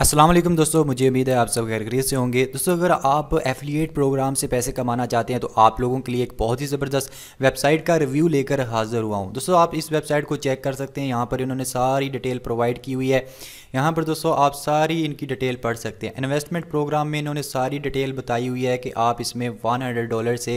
असलम दोस्तों मुझे उम्मीद है आप सब खैर खरीद से होंगे दोस्तों अगर आप एफिलिएट प्रोग्राम से पैसे कमाना चाहते हैं तो आप लोगों के लिए एक बहुत ही ज़बरदस्त वेबसाइट का रिव्यू लेकर हाजिर हुआ हूँ दोस्तों आप इस वेबसाइट को चेक कर सकते हैं यहाँ पर इन्होंने सारी डिटेल प्रोवाइड की हुई है यहाँ पर दोस्तों आप सारी इनकी डिटेल पढ़ सकते हैं इन्वेस्टमेंट प्रोग्राम में इन्होंने सारी डिटेल बताई हुई है कि आप इसमें वन हंड्रेड डॉलर से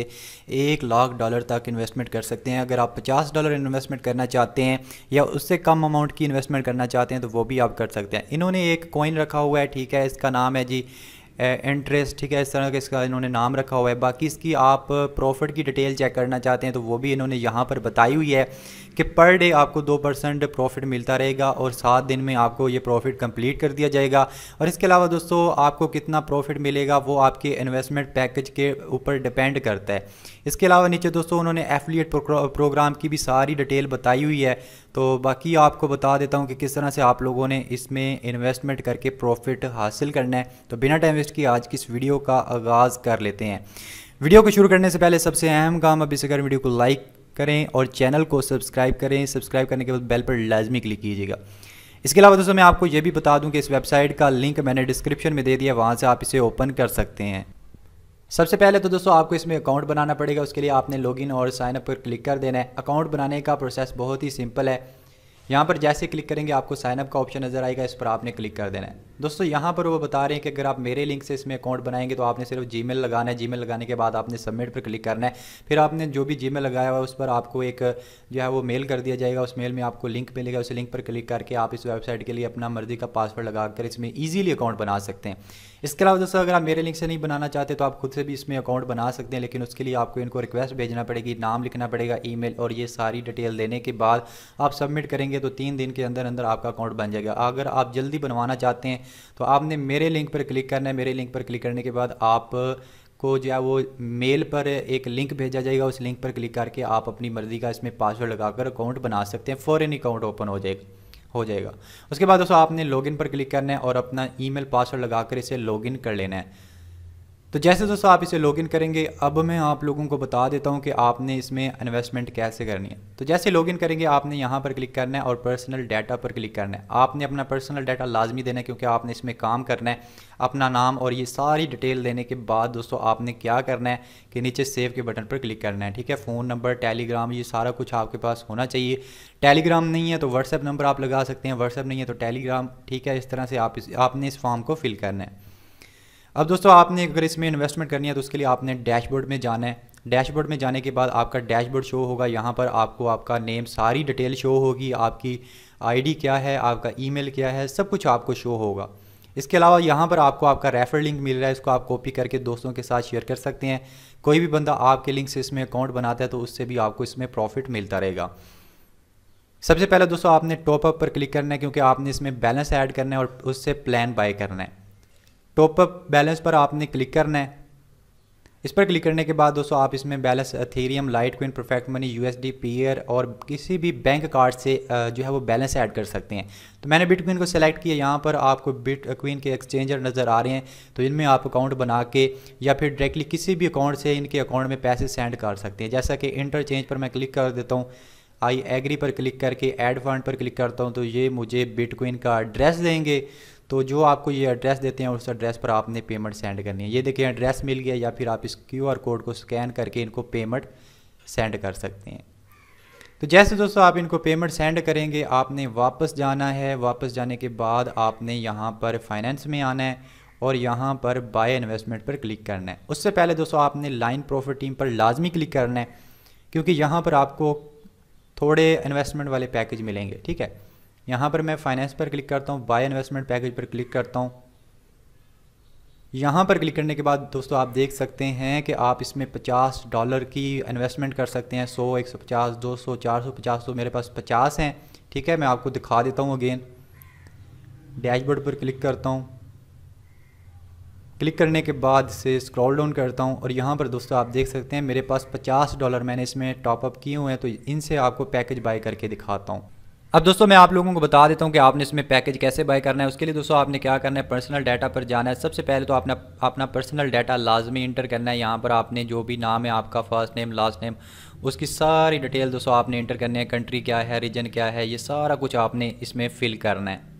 एक लाख डॉलर तक इन्वेस्टमेंट कर सकते हैं अगर आप पचास डॉलर इन्वेस्टमेंट करना चाहते हैं या उससे कम अमाउंट की इन्वेस्टमेंट करना चाहते हैं तो वो भी आप कर सकते हैं इन्होंने एक कॉइन रखा हुआ है ठीक है इसका नाम है जी इंटरेस्ट ठीक है इस तरह का इसका इन्होंने नाम रखा हुआ है बाकी इसकी आप प्रॉफिट की डिटेल चेक करना चाहते हैं तो वो भी इन्होंने यहाँ पर बताई हुई है कि पर डे आपको दो परसेंट प्रॉफिट मिलता रहेगा और सात दिन में आपको ये प्रॉफिट कंप्लीट कर दिया जाएगा और इसके अलावा दोस्तों आपको कितना प्रॉफिट मिलेगा वो आपके इन्वेस्टमेंट पैकेज के ऊपर डिपेंड करता है इसके अलावा नीचे दोस्तों उन्होंने एफिलिएट प्रोग्राम की भी सारी डिटेल बताई हुई है तो बाकी आपको बता देता हूँ कि किस तरह से आप लोगों ने इसमें इन्वेस्टमेंट करके प्रॉफिट हासिल करना है तो बिना टाइम रिक्वेस्ट की आज की इस वीडियो का आगाज़ कर लेते हैं वीडियो को शुरू करने से पहले सबसे अहम काम अभी से कर वीडियो को लाइक करें और चैनल को सब्सक्राइब करें सब्सक्राइब करने के बाद बेल पर लाजमी क्लिक कीजिएगा इसके अलावा दोस्तों मैं आपको ये भी बता दूं कि इस वेबसाइट का लिंक मैंने डिस्क्रिप्शन में दे दिया वहाँ से आप इसे ओपन कर सकते हैं सबसे पहले तो दोस्तों आपको इसमें अकाउंट बनाना पड़ेगा उसके लिए आपने लॉगिन और साइनअप पर क्लिक कर देना है अकाउंट बनाने का प्रोसेस बहुत ही सिंपल है यहाँ पर जैसे क्लिक करेंगे आपको साइनअप का ऑप्शन नज़र आएगा इस पर आपने क्लिक कर देना है दोस्तों यहाँ पर वो बता रहे हैं कि अगर आप मेरे लिंक से इसमें अकाउंट बनाएंगे तो आपने सिर्फ जी लगाना है जी लगाने के बाद आपने सबमिट पर क्लिक करना है फिर आपने जो भी जी लगाया हुआ है उस पर आपको एक जो है वो मेल कर दिया जाएगा उस मेल में आपको लिंक मिलेगा उस लिंक पर क्लिक करके आप इस वेबसाइट के लिए अपना मर्जी का पासवर्ड लगाकर इसमें ईजिली अकाउंट बना सकते हैं इसके अलावा दोस्तों अगर आप मेरे लिंक से नहीं बनाना चाहते तो आप खुद से भी इसमें अकाउंट बना सकते हैं लेकिन उसके लिए आपको इनको रिक्वेस्ट भेजना पड़ेगी नाम लिखना पड़ेगा ईमेल और ये सारी डिटेल देने के बाद आप सबमिट करेंगे करेंगे तो तीन दिन के अंदर अंदर आपका अकाउंट बन जाएगा अगर आप जल्दी बनवाना चाहते हैं तो आपने मेरे लिंक पर क्लिक करना है मेरे लिंक पर क्लिक करने के बाद आप को जो है वो मेल पर एक लिंक भेजा जाएगा उस लिंक पर क्लिक करके आप अपनी मर्ज़ी का इसमें पासवर्ड लगाकर अकाउंट बना सकते हैं फ़ौरन अकाउंट ओपन हो जाएगा हो जाएगा उसके बाद दोस्तों आपने लॉगिन पर क्लिक करना है और अपना ईमेल पासवर्ड लगाकर इसे लॉगिन कर लेना है तो जैसे दोस्तों आप इसे लॉगिन करेंगे अब मैं आप लोगों को बता देता हूँ कि आपने इसमें इन्वेस्टमेंट कैसे करनी है तो जैसे लॉगिन करेंगे आपने यहाँ पर क्लिक करना है और पर्सनल डाटा पर क्लिक करना है आपने अपना पर्सनल डाटा लाजमी देना है क्योंकि आपने इसमें काम करना है अपना नाम और ये सारी डिटेल देने के बाद दोस्तों आपने क्या करना है कि नीचे सेव के बटन पर क्लिक करना है ठीक है फ़ोन नंबर टेलीग्राम ये सारा कुछ आपके पास होना चाहिए टेलीग्राम नहीं है तो व्हाट्सएप नंबर आप लगा सकते हैं व्हाट्सएप नहीं है तो टेलीग्राम ठीक है इस तरह से आप इस आपने इस फॉर्म को फिल करना है अब दोस्तों आपने अगर इसमें इन्वेस्टमेंट करनी है तो उसके लिए आपने डैशबोर्ड में जाना है डैशबोर्ड में जाने के बाद आपका डैशबोर्ड शो होगा यहाँ पर आपको आपका नेम सारी डिटेल शो होगी आपकी आईडी क्या है आपका ईमेल क्या है सब कुछ आपको शो होगा इसके अलावा यहाँ पर आपको आपका रेफर लिंक मिल रहा है इसको आप कॉपी करके दोस्तों के साथ शेयर कर सकते हैं कोई भी बंदा आपके लिंक से इसमें अकाउंट बनाता है तो उससे भी आपको इसमें प्रॉफिट मिलता रहेगा सबसे पहले दोस्तों आपने टॉपअप पर क्लिक करना है क्योंकि आपने इसमें बैलेंस ऐड करना है और उससे प्लान बाय करना है टॉपअप बैलेंस पर आपने क्लिक करना है इस पर क्लिक करने के बाद दोस्तों आप इसमें balance Ethereum litecoin Perfect Money U Payeer और किसी भी बैंक कार्ड से जो है वो बैलेंस ऐड कर सकते हैं तो मैंने बिट को सिलेक्ट किया यहाँ पर आपको बिट क्वीन के एक्सचेंजर नज़र आ रहे हैं तो इनमें आप अकाउंट बना के या फिर डायरेक्टली किसी भी अकाउंट से इनके अकाउंट में पैसे सेंड कर सकते हैं जैसा कि इंटरचेंज पर मैं क्लिक कर देता हूँ आई एग्री पर क्लिक करके एड फंड पर क्लिक करता हूँ तो ये मुझे बिटकॉइन का एड्रेस देंगे तो जो आपको ये एड्रेस देते हैं उस एड्रेस पर आपने पेमेंट सेंड करनी है ये देखिए एड्रेस मिल गया या फिर आप इस क्यू आर कोड को स्कैन करके इनको पेमेंट सेंड कर सकते हैं तो जैसे दोस्तों आप इनको पेमेंट सेंड करेंगे आपने वापस जाना है वापस जाने के बाद आपने यहाँ पर फाइनेंस में आना है और यहाँ पर बाय इन्वेस्टमेंट पर क्लिक करना है उससे पहले दोस्तों आपने लाइन प्रॉफिट टीम पर लाजमी क्लिक करना है क्योंकि यहाँ पर आपको थोड़े इन्वेस्टमेंट वाले पैकेज मिलेंगे ठीक है यहाँ पर मैं फाइनेंस पर क्लिक करता हूँ बाय इन्वेस्टमेंट पैकेज पर क्लिक करता हूँ यहाँ पर क्लिक करने के बाद दोस्तों आप देख सकते हैं कि आप इसमें 50 डॉलर की इन्वेस्टमेंट कर सकते हैं 100 150 200 450 तो मेरे पास 50 हैं ठीक है मैं आपको दिखा देता हूँ अगेन डैशबोर्ड पर क्लिक करता हूँ क्लिक करने के बाद से स्क्रॉल डाउन करता हूँ और यहाँ पर दोस्तों आप देख सकते हैं मेरे पास 50 डॉलर मैंने इसमें टॉपअप किए हुए हैं तो इनसे आपको पैकेज बाय करके दिखाता हूँ अब दोस्तों मैं आप लोगों को बता देता हूँ कि आपने इसमें पैकेज कैसे बाय करना है उसके लिए दोस्तों आपने क्या करना है पर्सनल डाटा पर जाना है सबसे पहले तो आपने अपना पर्सनल डाटा लाजमी इंटर करना है यहाँ पर आपने जो भी नाम है आपका फर्स्ट नेम लास्ट नेम उसकी सारी डिटेल दोस्तों आपने इंटर करनी है कंट्री क्या है रीजन क्या है ये सारा कुछ आपने इसमें फिल करना है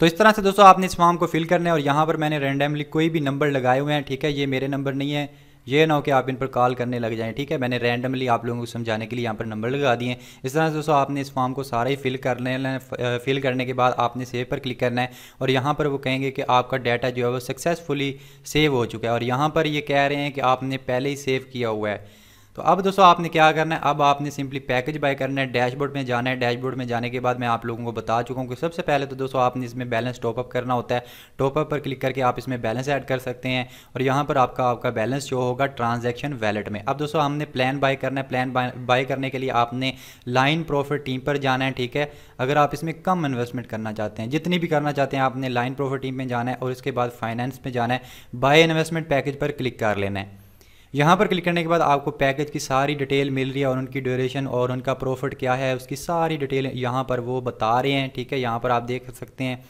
तो इस तरह से दोस्तों आपने इस फॉर्म को फिल करना है और यहाँ पर मैंने रेंडमली कोई भी नंबर लगाए हुए हैं ठीक है ये मेरे नंबर नहीं है ये ना हो कि आप इन पर कॉल करने लग जाएं ठीक है मैंने रैंडमली आप लोगों को समझाने के लिए यहाँ पर नंबर लगा दिए इस तरह से दोस्तों आपने इस फॉर्म को सारा ही फिल कर लेना है फिल करने के बाद आपने सेव पर क्लिक करना है और यहाँ पर वो कहेंगे कि आपका डाटा जो है वो सक्सेसफुली सेव हो चुका है और यहाँ पर ये कह रहे हैं कि आपने पहले ही सेव किया हुआ है तो अब दोस्तों आपने क्या करना है अब आपने सिंपली पैकेज बाय करना है डैशबोर्ड में जाना है डैशबोर्ड में जाने के बाद मैं आप लोगों को बता चुका हूँ कि सबसे पहले तो दोस्तों आपने इसमें बैलेंस टॉपअप करना होता है टॉपअप पर क्लिक करके आप इसमें बैलेंस ऐड कर सकते हैं और यहाँ पर आपका आपका बैलेंस शो होगा ट्रांजेक्शन वैलेट में अब दोस्तों हमने प्लान बाय करना है प्लान बाय करने के लिए आपने लाइन प्रॉफिट टीम पर जाना है ठीक है अगर आप इसमें कम इन्वेस्टमेंट करना चाहते हैं जितनी भी करना चाहते हैं आपने लाइन प्रॉफिट टीम में जाना है और इसके बाद फाइनेंस में जाना है बाय इन्वेस्टमेंट पैकेज पर क्लिक कर लेना है यहाँ पर क्लिक करने के बाद आपको पैकेज की सारी डिटेल मिल रही है और उनकी ड्यूरेशन और उनका प्रॉफिट क्या है उसकी सारी डिटेल यहाँ पर वो बता रहे हैं ठीक है यहाँ पर आप देख सकते हैं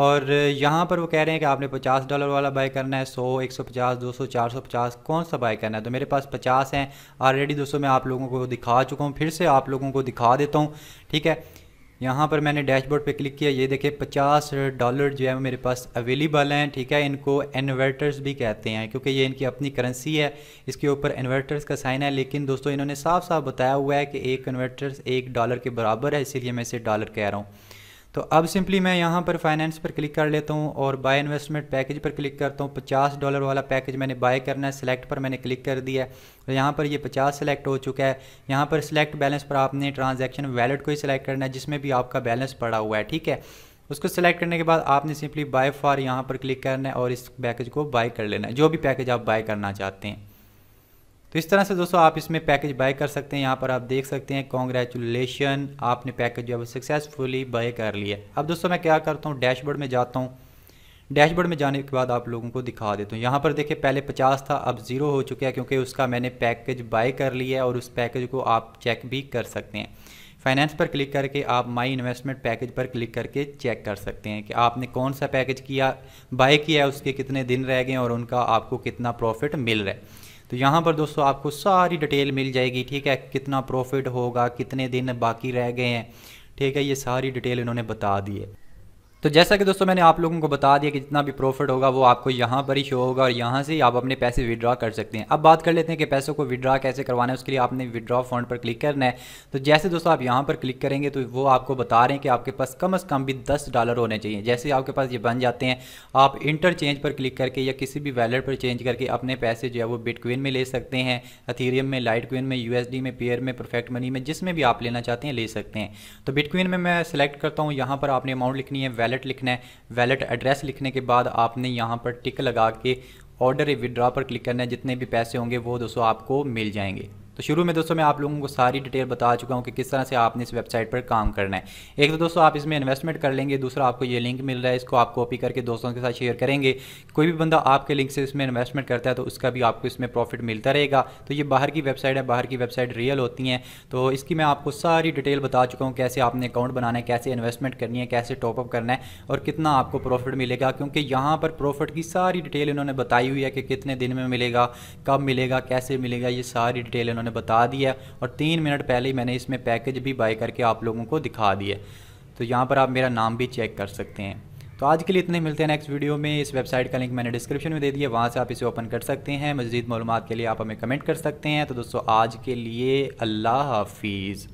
और यहाँ पर वो कह रहे हैं कि आपने 50 डॉलर वाला बाय करना है 100, 150, 200, 450 कौन सा बाय करना है तो मेरे पास 50 हैं ऑलरेडी दोस्तों मैं आप लोगों को दिखा चुका हूँ फिर से आप लोगों को दिखा देता हूँ ठीक है यहाँ पर मैंने डैशबोर्ड पे क्लिक किया ये देखिए पचास डॉलर जो है मेरे पास अवेलेबल हैं ठीक है इनको इन्वर्टर्स भी कहते हैं क्योंकि ये इनकी अपनी करेंसी है इसके ऊपर इन्वर्टर्स का साइन है लेकिन दोस्तों इन्होंने साफ साफ बताया हुआ है कि एक इन्वर्टर्स एक डॉलर के बराबर है इसीलिए मैं इसे डॉलर कह रहा हूँ तो अब सिंपली मैं यहाँ पर फाइनेंस पर क्लिक कर लेता हूँ और बाय इन्वेस्टमेंट पैकेज पर क्लिक करता हूँ पचास डॉलर वाला पैकेज मैंने बाय करना है सिलेक्ट पर मैंने क्लिक कर दिया है तो यहाँ पर ये पचास सेलेक्ट हो चुका है यहाँ पर सिलेक्ट बैलेंस पर आपने ट्रांजैक्शन वैलेट को ही सिलेक्ट करना है जिसमें भी आपका बैलेंस पड़ा हुआ है ठीक है उसको सिलेक्ट करने के बाद आपने सिंपली बाय फॉर यहाँ पर क्लिक करना है और इस पैकेज को बाय कर लेना है जो भी पैकेज आप बाय करना चाहते हैं तो इस तरह से दोस्तों आप इसमें पैकेज बाय कर सकते हैं यहाँ पर आप देख सकते हैं कॉन्ग्रेचुलेशन आपने पैकेज जो है सक्सेसफुली बाय कर लिया अब दोस्तों मैं क्या करता हूँ डैशबोर्ड में जाता हूँ डैशबोर्ड में जाने के बाद आप लोगों को दिखा देता हूँ यहाँ पर देखिए पहले 50 था अब ज़ीरो हो चुका है क्योंकि उसका मैंने पैकेज बाय कर लिया है और उस पैकेज को आप चेक भी कर सकते हैं फाइनेंस पर क्लिक करके आप माई इन्वेस्टमेंट पैकेज पर क्लिक करके चेक कर सकते हैं कि आपने कौन सा पैकेज किया बाय किया है उसके कितने दिन रह गए और उनका आपको कितना प्रॉफिट मिल रहा है तो यहाँ पर दोस्तों आपको सारी डिटेल मिल जाएगी ठीक है कितना प्रॉफिट होगा कितने दिन बाकी रह गए हैं ठीक है ये सारी डिटेल इन्होंने बता दी है तो जैसा कि दोस्तों मैंने आप लोगों को बता दिया कि जितना भी प्रॉफिट होगा वो आपको यहाँ पर ही शो होगा और यहाँ से ही आप अपने पैसे विड्रॉ कर सकते हैं अब बात कर लेते हैं कि पैसों को विड्रॉ कैसे करवाना है उसके लिए आपने विड्रॉ फंड पर क्लिक करना है तो जैसे दोस्तों आप यहाँ पर क्लिक करेंगे तो वो आपको बता रहे हैं कि आपके पास कम अज़ कम भी दस डॉलर होने चाहिए जैसे आपके पास ये बन जाते हैं आप इंटरचेंज पर क्लिक करके या किसी भी वैलेट पर चेंज करके अपने पैसे जो है वो बिटकॉइन में ले सकते हैं अथीरियम में लाइट क्विन में यू में पेयर में परफेक्ट मनी में जिसमें भी आप लेना चाहते हैं ले सकते हैं तो बिटकॉइन में मैं सिलेक्ट करता हूँ यहाँ पर आपने अमाउंट लिखनी है वैलेट लिखना है वैलेट एड्रेस लिखने के बाद आपने यहाँ पर टिक लगा के ऑर्डर विड्रॉ पर क्लिक करना है जितने भी पैसे होंगे वो दोस्तों आपको मिल जाएंगे तो शुरू में दोस्तों मैं आप लोगों को सारी डिटेल बता चुका हूँ कि किस तरह से आपने इस वेबसाइट पर काम करना है एक तो दोस्तों आप इसमें इन्वेस्टमेंट कर लेंगे दूसरा आपको ये लिंक मिल रहा है इसको आप कॉपी करके दोस्तों के साथ शेयर करेंगे कोई भी बंदा आपके लिंक से इसमें इन्वेस्टमेंट करता है तो उसका भी आपको इसमें प्रॉफिट मिलता रहेगा तो ये बाहर की वेबसाइट है बाहर की वेबसाइट रियल होती हैं तो इसकी मैं आपको सारी डिटेल बता चुका हूँ कैसे आपने अकाउंट बनाना है कैसे इन्वेस्टमेंट करनी है कैसे टॉपअप करना है और कितना आपको प्रॉफिट मिलेगा क्योंकि यहाँ पर प्रॉफिट की सारी डिटेल इन्होंने बताई हुई है कि कितने दिन में मिलेगा कब मिलेगा कैसे मिलेगा ये सारी डिटेल इन्होंने मैंने बता दिया और तीन मिनट पहले ही मैंने इसमें पैकेज भी बाय करके आप लोगों को दिखा दिया तो यहाँ पर आप मेरा नाम भी चेक कर सकते हैं तो आज के लिए इतने मिलते हैं नेक्स्ट वीडियो में इस वेबसाइट का लिंक मैंने डिस्क्रिप्शन में दे दिया वहाँ से आप इसे ओपन कर सकते हैं मज़ीद मालूम के लिए आप हमें कमेंट कर सकते हैं तो दोस्तों आज के लिए अल्लाह हाफिज़